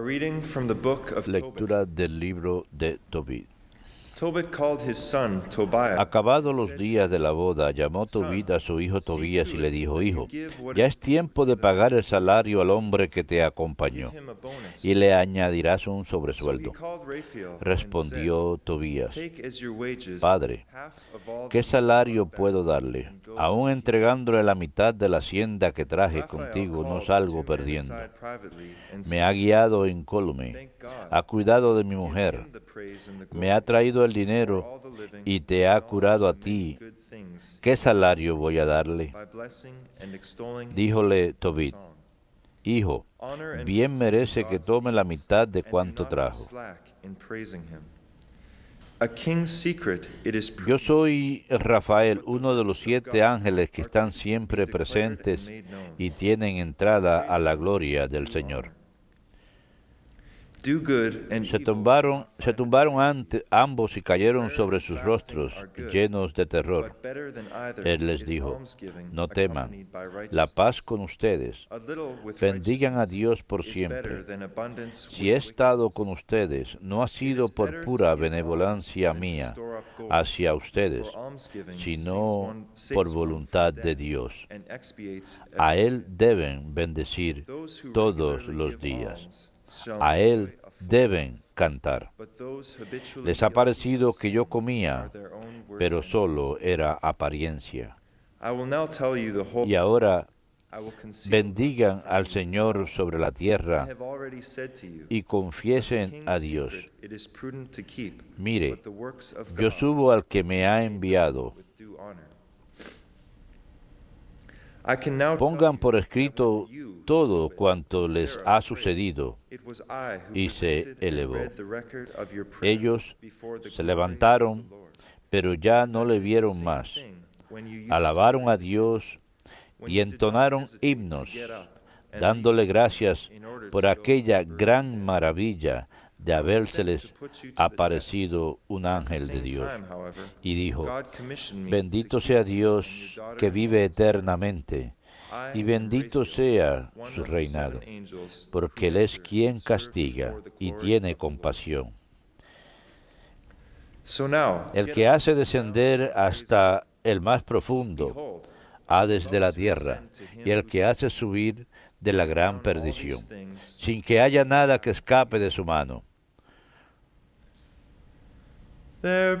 Lectura del libro de Tobit. Acabados los días de la boda, llamó Tobit a su hijo Tobías y le dijo, Hijo, ya es tiempo de pagar el salario al hombre que te acompañó, y le añadirás un sobresueldo. Respondió Tobías, Padre, ¿qué salario puedo darle? Aún entregándole la mitad de la hacienda que traje contigo, no salgo perdiendo. Me ha guiado en incólume, ha cuidado de mi mujer, me ha traído el dinero y te ha curado a ti. ¿Qué salario voy a darle? Díjole Tobit, Hijo, bien merece que tome la mitad de cuanto trajo. Yo soy Rafael, uno de los siete ángeles que están siempre presentes y tienen entrada a la gloria del Señor. Se tumbaron, se tumbaron ambos y cayeron sobre sus rostros llenos de terror. Él les dijo, no teman, la paz con ustedes. Bendigan a Dios por siempre. Si he estado con ustedes, no ha sido por pura benevolencia mía hacia ustedes, sino por voluntad de Dios. A Él deben bendecir todos los días. A Él deben cantar. Les ha parecido que yo comía, pero solo era apariencia. Y ahora bendigan al Señor sobre la tierra y confiesen a Dios. Mire, yo subo al que me ha enviado Pongan por escrito todo cuanto les ha sucedido. Y se elevó. Ellos se levantaron, pero ya no le vieron más. Alabaron a Dios y entonaron himnos, dándole gracias por aquella gran maravilla de habérseles aparecido un ángel de Dios. Y dijo, bendito sea Dios que vive eternamente, y bendito sea su reinado, porque Él es quien castiga y tiene compasión. El que hace descender hasta el más profundo, ha desde la tierra, y el que hace subir de la gran perdición, sin que haya nada que escape de su mano. Eh.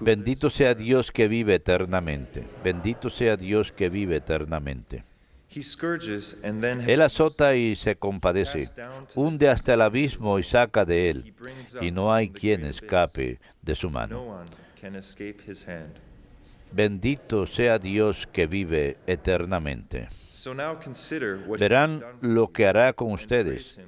Bendito sea Dios que vive eternamente. Bendito sea Dios que vive eternamente. Él azota y se compadece, hunde hasta el abismo y saca de él, y no hay quien escape de su mano. Bendito sea Dios que vive eternamente. Verán lo que hará con ustedes.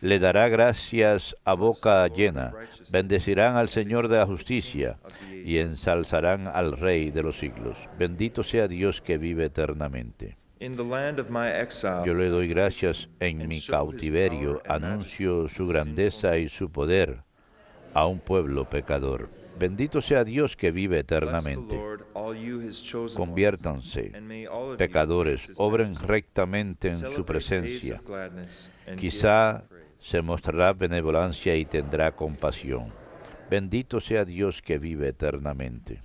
Le dará gracias a boca llena. Bendecirán al Señor de la justicia y ensalzarán al Rey de los siglos. Bendito sea Dios que vive eternamente. Yo le doy gracias en mi cautiverio, anuncio su grandeza y su poder a un pueblo pecador. Bendito sea Dios que vive eternamente. Conviértanse, pecadores, obren rectamente en su presencia. Quizá se mostrará benevolencia y tendrá compasión. Bendito sea Dios que vive eternamente.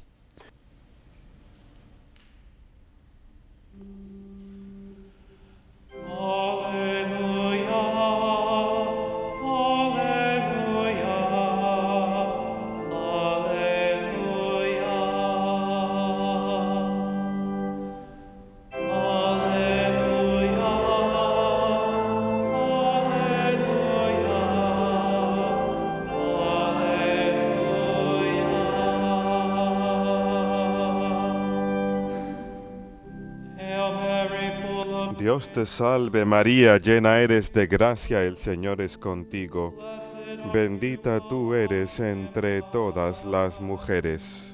Dios te salve María, llena eres de gracia, el Señor es contigo. Bendita tú eres entre todas las mujeres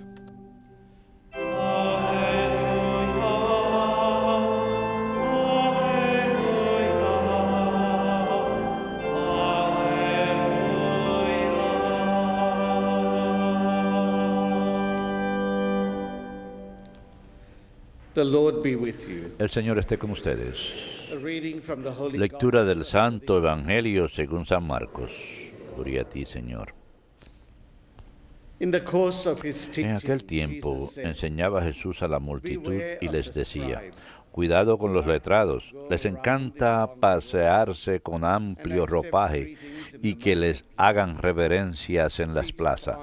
El Señor esté con ustedes. Lectura del Santo Evangelio según San Marcos. Gloria a ti, Señor. En aquel tiempo enseñaba Jesús a la multitud y les decía, cuidado con los letrados, les encanta pasearse con amplio ropaje y que les hagan reverencias en las plazas.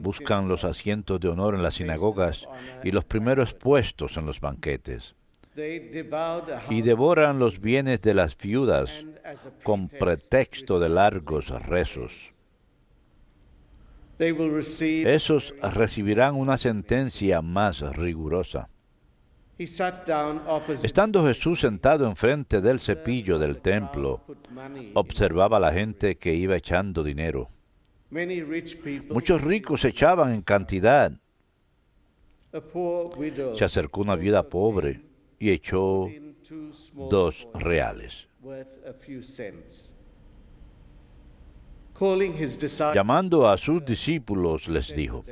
Buscan los asientos de honor en las sinagogas y los primeros puestos en los banquetes y devoran los bienes de las viudas con pretexto de largos rezos. Esos recibirán una sentencia más rigurosa. Estando Jesús sentado enfrente del cepillo del templo, observaba a la gente que iba echando dinero. Muchos ricos echaban en cantidad. Se acercó una viuda pobre y echó dos reales. Llamando a sus discípulos les dijo,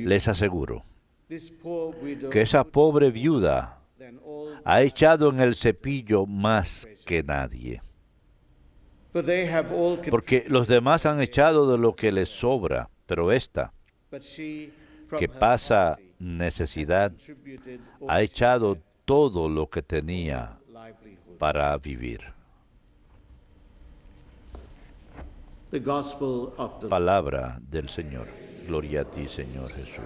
les aseguro que esa pobre viuda ha echado en el cepillo más que nadie. Porque los demás han echado de lo que les sobra, pero esta, que pasa necesidad, ha echado todo lo que tenía para vivir. Palabra del Señor. Gloria a ti, Señor Jesús.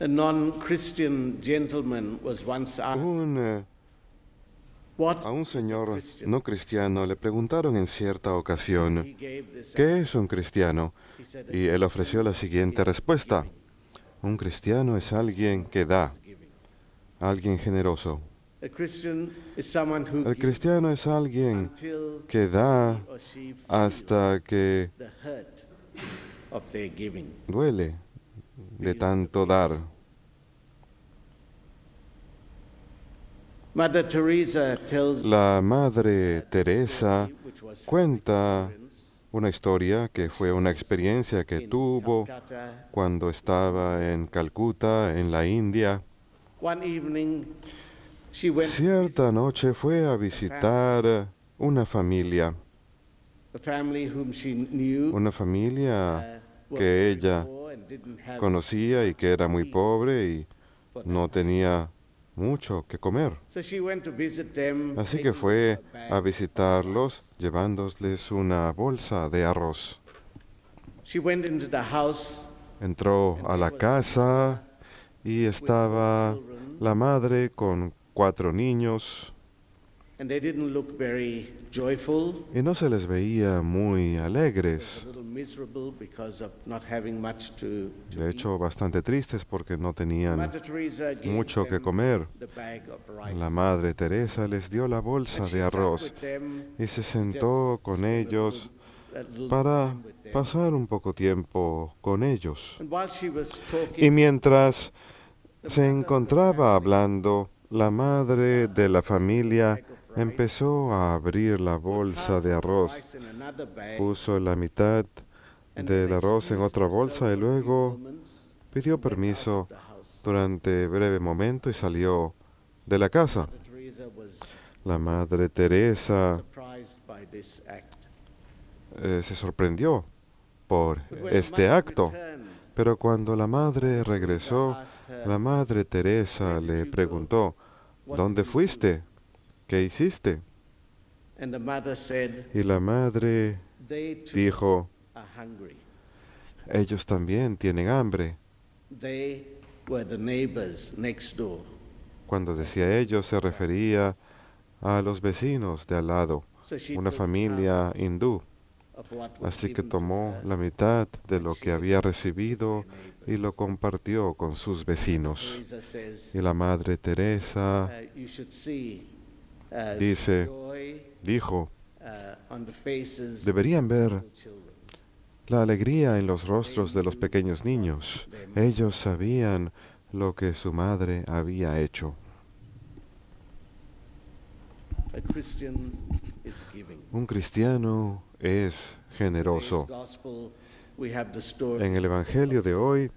A non un eh, señor no cristiano le preguntaron en cierta ocasión, ¿qué es un cristiano? Y él ofreció la siguiente respuesta. Un cristiano es alguien que da, alguien generoso. El cristiano es alguien que da hasta que duele de tanto dar. La Madre Teresa cuenta una historia que fue una experiencia que tuvo cuando estaba en Calcuta, en la India. Cierta noche fue a visitar una familia, una familia uh, que ella conocía y que era muy pobre y no tenía mucho que comer. Así que fue a visitarlos llevándoles una bolsa de arroz. Entró a la casa y estaba la madre con cuatro niños y no se les veía muy alegres. De hecho, bastante tristes porque no tenían mucho que comer. La Madre Teresa les dio la bolsa de arroz y se sentó con ellos para pasar un poco tiempo con ellos. Y mientras se encontraba hablando, la madre de la familia Empezó a abrir la bolsa de arroz, puso la mitad del arroz en otra bolsa y luego pidió permiso durante breve momento y salió de la casa. La Madre Teresa eh, se sorprendió por este acto. Pero cuando la madre regresó, la madre Teresa le preguntó, ¿dónde fuiste? ¿qué hiciste? Y la madre dijo, ellos también tienen hambre. Cuando decía ellos se refería a los vecinos de al lado, una familia hindú. Así que tomó la mitad de lo que había recibido y lo compartió con sus vecinos. Y la Madre Teresa uh, Uh, dice, dijo, uh, deberían ver la alegría en los rostros de los pequeños niños. Ellos sabían lo que su madre había hecho. Un cristiano es generoso. En el Evangelio de hoy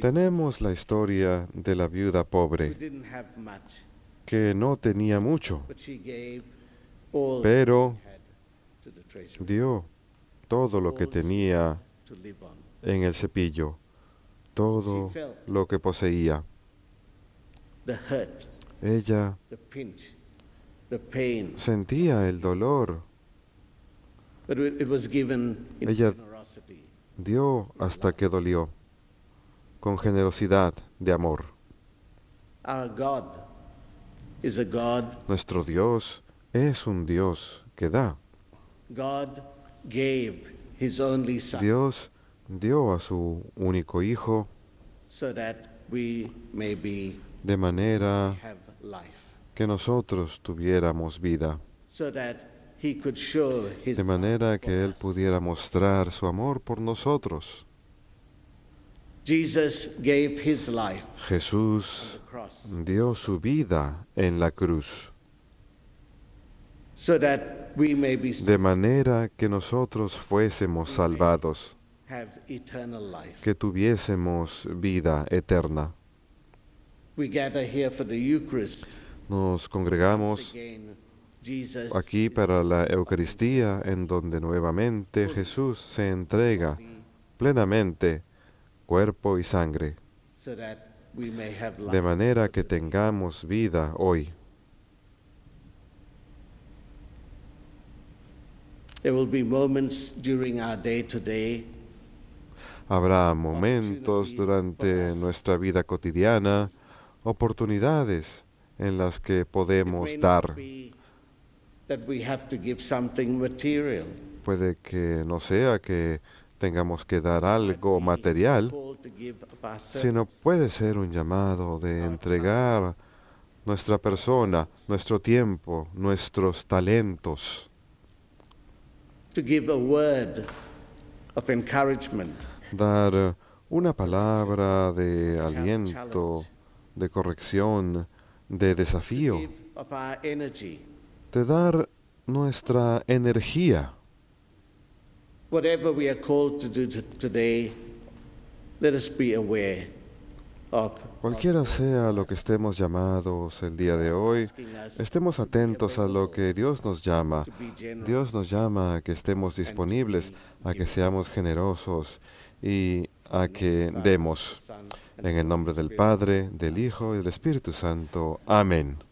tenemos la historia de la viuda pobre que no tenía mucho, pero dio todo lo que tenía en el cepillo, todo lo que poseía. Ella sentía el dolor. Ella dio hasta que dolió, con generosidad de amor. Nuestro Dios es un Dios que da. Dios dio a su único Hijo de manera que nosotros tuviéramos vida, de manera que Él pudiera mostrar su amor por nosotros. Jesús dio su vida en la cruz de manera que nosotros fuésemos salvados, que tuviésemos vida eterna. Nos congregamos aquí para la Eucaristía, en donde nuevamente Jesús se entrega plenamente cuerpo y sangre, de manera que tengamos vida hoy. Habrá momentos durante nuestra vida cotidiana, oportunidades en las que podemos dar. Puede que no sea que tengamos que dar algo material, sino puede ser un llamado de entregar nuestra persona, nuestro tiempo, nuestros talentos. Dar una palabra de aliento, de corrección, de desafío. De dar nuestra energía. Cualquiera sea lo que estemos llamados el día de hoy, estemos atentos a lo que Dios nos llama. Dios nos llama a que estemos disponibles, a que seamos generosos y a que demos. En el nombre del Padre, del Hijo y del Espíritu Santo. Amén.